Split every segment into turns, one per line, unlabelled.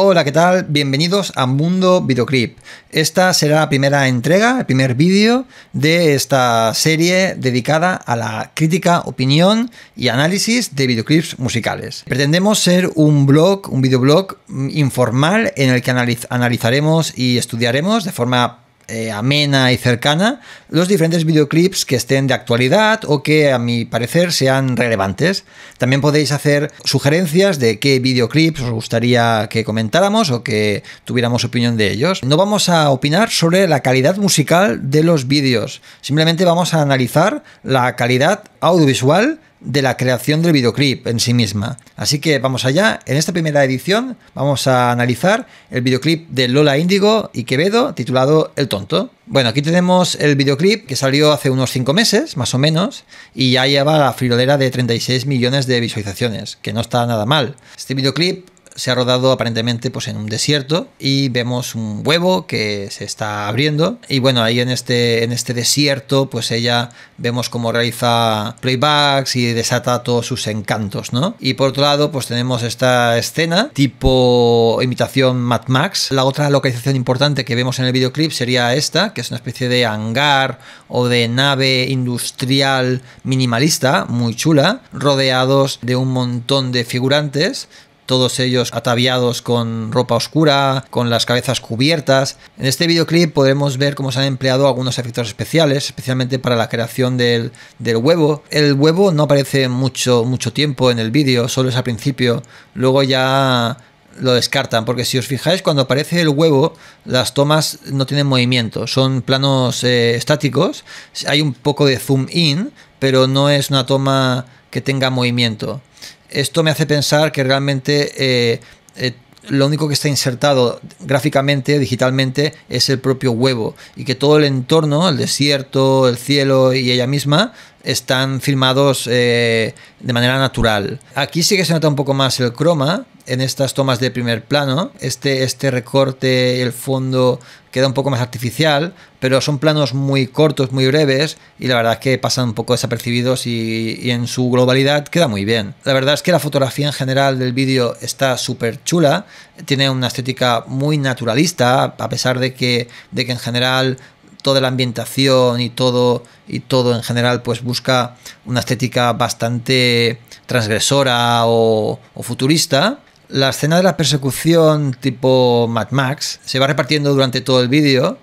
Hola, ¿qué tal? Bienvenidos a Mundo Videoclip. Esta será la primera entrega, el primer vídeo de esta serie dedicada a la crítica, opinión y análisis de videoclips musicales. Pretendemos ser un blog, un videoblog mm, informal en el que analizaremos y estudiaremos de forma eh, amena y cercana los diferentes videoclips que estén de actualidad o que a mi parecer sean relevantes. También podéis hacer sugerencias de qué videoclips os gustaría que comentáramos o que tuviéramos opinión de ellos. No vamos a opinar sobre la calidad musical de los vídeos, simplemente vamos a analizar la calidad audiovisual de la creación del videoclip en sí misma. Así que vamos allá, en esta primera edición vamos a analizar el videoclip de Lola Índigo y Quevedo titulado El Tonto. Bueno, aquí tenemos el videoclip que salió hace unos 5 meses, más o menos, y ya lleva la friolera de 36 millones de visualizaciones, que no está nada mal. Este videoclip se ha rodado aparentemente pues, en un desierto y vemos un huevo que se está abriendo y bueno, ahí en este, en este desierto pues ella vemos cómo realiza playbacks y desata todos sus encantos, ¿no? Y por otro lado pues tenemos esta escena tipo imitación Mad Max. La otra localización importante que vemos en el videoclip sería esta, que es una especie de hangar o de nave industrial minimalista, muy chula, rodeados de un montón de figurantes todos ellos ataviados con ropa oscura, con las cabezas cubiertas. En este videoclip podremos ver cómo se han empleado algunos efectos especiales, especialmente para la creación del, huevo. El huevo no aparece mucho, mucho tiempo en el vídeo, solo es al principio. Luego ya lo descartan, porque si os fijáis, cuando aparece el huevo, las tomas no tienen movimiento, son planos eh, estáticos, hay un poco de zoom in, pero no es una toma que tenga movimiento esto me hace pensar que realmente eh, eh, lo único que está insertado gráficamente, digitalmente, es el propio huevo y que todo el entorno, el desierto, el cielo y ella misma, están filmados eh, de manera natural. Aquí sí que se nota un poco más el croma, en estas tomas de primer plano. Este, este recorte, el fondo queda un poco más artificial, pero son planos muy cortos, muy breves, y la verdad es que pasan un poco desapercibidos y, en su globalidad queda muy bien. La verdad es que la fotografía en general del vídeo está súper chula, tiene una estética muy naturalista, a pesar de que, de que en general toda la ambientación y todo y todo en general pues busca una estética bastante transgresora o futurista la escena de la persecución tipo Mad Max se va repartiendo durante todo el vídeo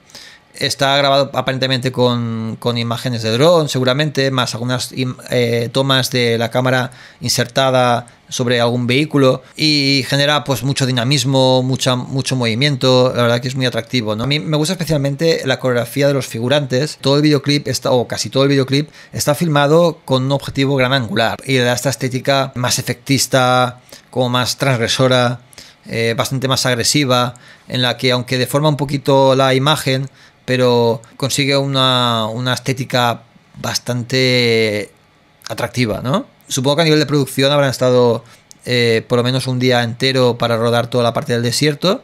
Está grabado aparentemente con, imágenes de dron, seguramente, más algunas eh, tomas de la cámara insertada sobre algún vehículo y genera pues mucho dinamismo, mucha, mucho movimiento, la verdad que es muy atractivo. A mí me gusta especialmente la coreografía de los figurantes, todo el videoclip, está, o casi todo el videoclip, está filmado con un objetivo gran angular y le da esta estética más efectista, como más transgresora, eh, bastante más agresiva, en la que aunque deforma un poquito la imagen, pero consigue una, estética bastante atractiva, ¿no? Supongo que a nivel de producción habrán estado eh, por lo menos un día entero para rodar toda la parte del desierto,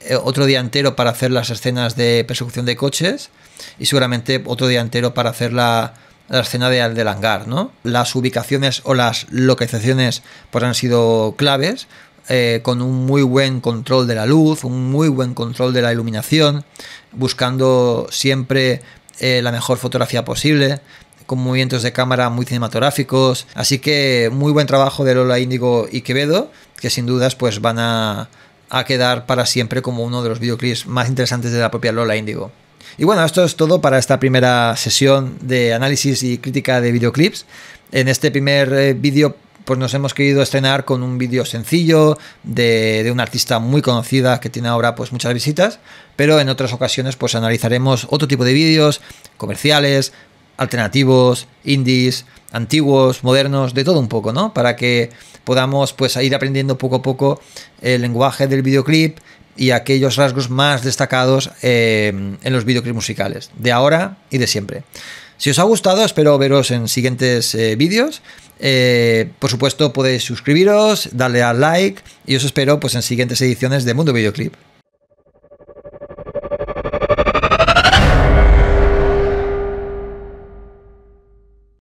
eh, otro día entero para hacer las escenas de persecución de coches y seguramente otro día entero para hacer la, la escena de, del hangar, ¿no? Las ubicaciones o las localizaciones pues han sido claves, eh, con un muy buen control de la luz, un muy buen control de la iluminación, buscando siempre eh, la mejor fotografía posible, con movimientos de cámara muy cinematográficos. Así que muy buen trabajo de Lola Índigo y Quevedo, que sin dudas pues van a, a quedar para siempre como uno de los videoclips más interesantes de la propia Lola Índigo. Y bueno, esto es todo para esta primera sesión de análisis y crítica de videoclips. En este primer eh, vídeo pues nos hemos querido estrenar con un vídeo sencillo de, una artista muy conocida que tiene ahora pues muchas visitas, pero en otras ocasiones pues analizaremos otro tipo de vídeos, comerciales, alternativos, indies, antiguos, modernos, de todo un poco, ¿no? Para que podamos pues ir aprendiendo poco a poco el lenguaje del videoclip y aquellos rasgos más destacados eh, en los videoclips musicales, de ahora y de siempre. Si os ha gustado, espero veros en siguientes eh, vídeos eh, por supuesto, podéis suscribiros, darle al like y os espero pues, en siguientes ediciones de Mundo Videoclip.